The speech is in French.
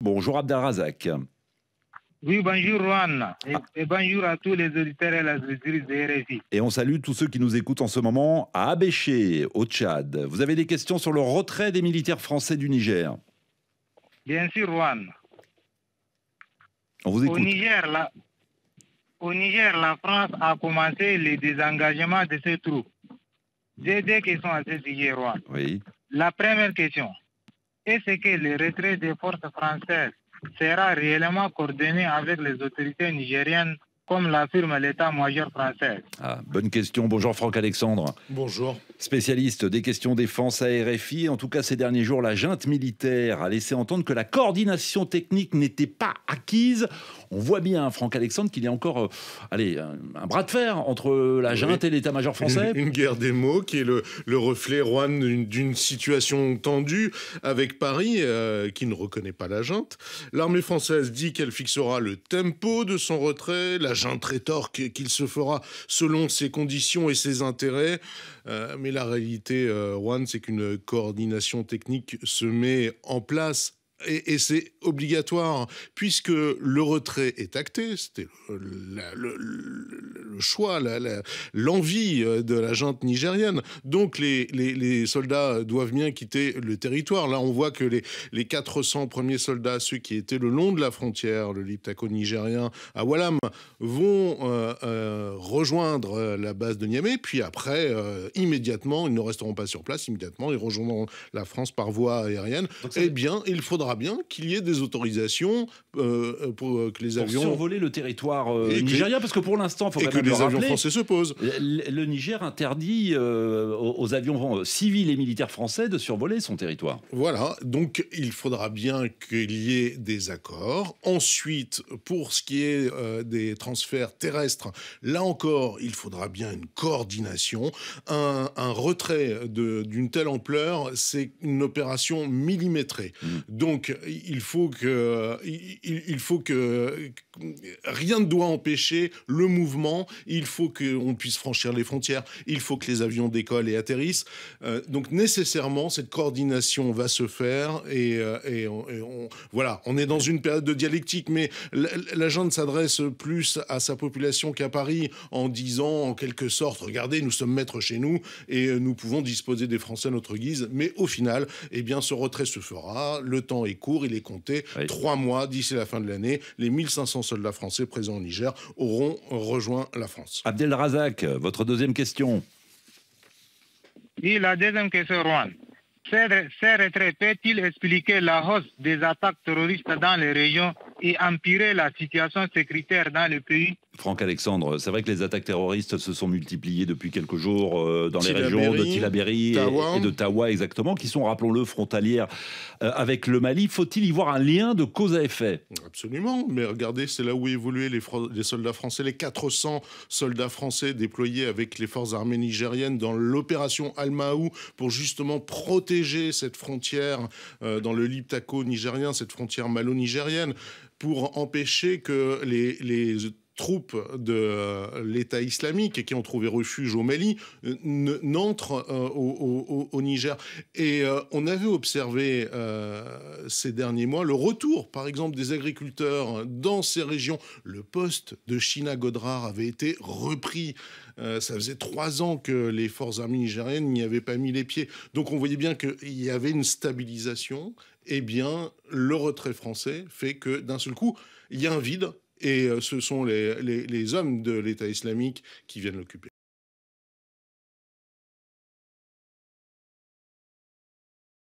Bonjour Abdelrazak. Oui, bonjour Juan ah. et, bonjour à tous les auditeurs et les auditrices de RFI. Et on salue tous ceux qui nous écoutent en ce moment à Abéché, au Tchad. Vous avez des questions sur le retrait des militaires français du Niger Bien sûr, Juan. On vous écoute. Au Niger, la, France a commencé le désengagement de ses troupes. J'ai deux questions à ce sujet, Juan. Oui. La première question est-ce que le retrait des forces françaises sera réellement coordonné avec les autorités nigériennes comme l'affirme l'état-major français ah, Bonne question. Bonjour Franck-Alexandre. Bonjour. Spécialiste des questions défense à RFI. En tout cas, ces derniers jours, la junte militaire a laissé entendre que la coordination technique n'était pas acquise. On voit bien, Franck-Alexandre, qu'il y a encore euh, allez, un, bras de fer entre la junte et l'état-major français. Une, guerre des mots qui est le, reflet, Juan, d'une situation tendue avec Paris euh, qui ne reconnaît pas la junte. L'armée française dit qu'elle fixera le tempo de son retrait un hein, qu'il se fera selon ses conditions et ses intérêts. Euh, mais la réalité, euh, Juan, c'est qu'une coordination technique se met en place et, c'est obligatoire, puisque le retrait est acté, c'était le, choix, l'envie euh, de la junte nigérienne. Donc les, soldats doivent bien quitter le territoire. Là, on voit que les, les 400 premiers soldats, ceux qui étaient le long de la frontière, le Liptako nigérien à Walam, vont euh, euh, rejoindre la base de Niamey, puis après, immédiatement, ils ne resteront pas sur place, immédiatement, ils rejoindront la France par voie aérienne. Eh bien, il faudra bien qu'il y ait des autorisations euh, euh, pour euh, que les avions. Pour survoler le territoire nigérien, parce que pour l'instant, et que les avions français se posent. Le, Niger interdit aux avions civils et militaires français de survoler son territoire. Voilà, donc il faudra bien qu'il y ait des accords. Ensuite, pour ce qui est des transferts terrestres, là encore, il faudra bien une coordination. Un, un retrait d'une telle ampleur, c'est une opération millimétrée. Mmh. Donc, donc, il faut que, il, faut que rien ne doit empêcher le mouvement. Il faut qu'on puisse franchir les frontières. Il faut que les avions décollent et atterrissent. Euh, donc, nécessairement, cette coordination va se faire. Euh, et, on, voilà, on est dans une période de dialectique, mais la s'adresse plus à sa population qu'à Paris en disant, en quelque sorte, regardez, nous sommes maîtres chez nous et nous pouvons disposer des Français à notre guise. Mais au final, eh bien, ce retrait se fera. Le temps court, il est compté. Trois mois d'ici la fin de l'année, les 1500 soldats français présents au Niger auront rejoint la France. Abdel Razak, votre deuxième question. et la deuxième question, Rouen. Ces retraités peut-il expliquer la hausse des attaques terroristes dans les régions et empirer la situation sécuritaire dans le pays Franck Alexandre, c'est vrai que les attaques terroristes se sont multipliées depuis quelques jours euh, dans les régions de Tilabéry et, de Tawa exactement, qui sont, rappelons-le, frontalières euh, avec le Mali. Faut-il y voir un lien de cause à effet Absolument, mais regardez, c'est là où évoluaient les, les, soldats français, les 400 soldats français déployés avec les forces armées nigériennes dans l'opération Almaou pour justement protéger cette frontière euh, dans le Liptako nigérien, cette frontière malo-nigérienne, pour empêcher que les troupes de euh, l'État islamique qui ont trouvé refuge au Mali euh, n'entrent euh, au, Niger. Et on avait observé ces derniers mois le retour, par exemple, des agriculteurs dans ces régions. Le poste de China Godrar avait été repris. ça faisait trois ans que les forces armées nigériennes n'y avaient pas mis les pieds. Donc on voyait bien qu'il y avait une stabilisation. Eh bien, le retrait français fait que d'un seul coup, il y a un vide et euh, ce sont les, les, les hommes de l'État islamique qui viennent l'occuper.